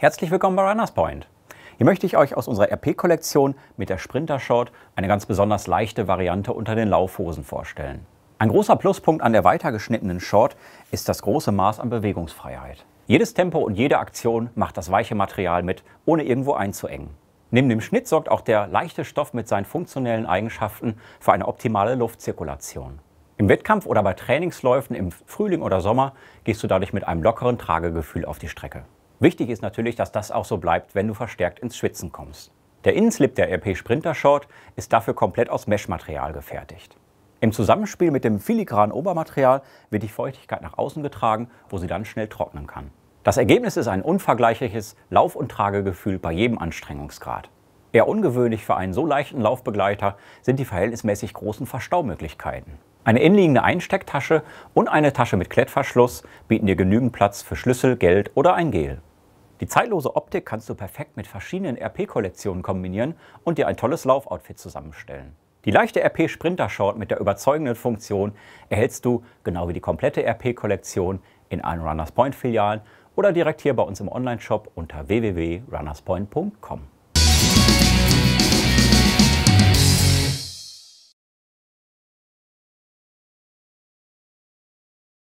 Herzlich willkommen bei Runners Point. Hier möchte ich euch aus unserer RP-Kollektion mit der Sprinter Short eine ganz besonders leichte Variante unter den Laufhosen vorstellen. Ein großer Pluspunkt an der weitergeschnittenen Short ist das große Maß an Bewegungsfreiheit. Jedes Tempo und jede Aktion macht das weiche Material mit, ohne irgendwo einzuengen. Neben dem Schnitt sorgt auch der leichte Stoff mit seinen funktionellen Eigenschaften für eine optimale Luftzirkulation. Im Wettkampf oder bei Trainingsläufen im Frühling oder Sommer gehst du dadurch mit einem lockeren Tragegefühl auf die Strecke. Wichtig ist natürlich, dass das auch so bleibt, wenn du verstärkt ins Schwitzen kommst. Der Innenslip der RP Sprinter Short ist dafür komplett aus Meshmaterial gefertigt. Im Zusammenspiel mit dem filigranen Obermaterial wird die Feuchtigkeit nach außen getragen, wo sie dann schnell trocknen kann. Das Ergebnis ist ein unvergleichliches Lauf- und Tragegefühl bei jedem Anstrengungsgrad. Eher ungewöhnlich für einen so leichten Laufbegleiter sind die verhältnismäßig großen Verstaumöglichkeiten. Eine innenliegende Einstecktasche und eine Tasche mit Klettverschluss bieten dir genügend Platz für Schlüssel, Geld oder ein Gel. Die zeitlose Optik kannst du perfekt mit verschiedenen RP-Kollektionen kombinieren und dir ein tolles Laufoutfit zusammenstellen. Die leichte RP Sprinter Short mit der überzeugenden Funktion erhältst du, genau wie die komplette RP-Kollektion, in allen Runners Point Filialen oder direkt hier bei uns im Online-Shop unter www.runnerspoint.com.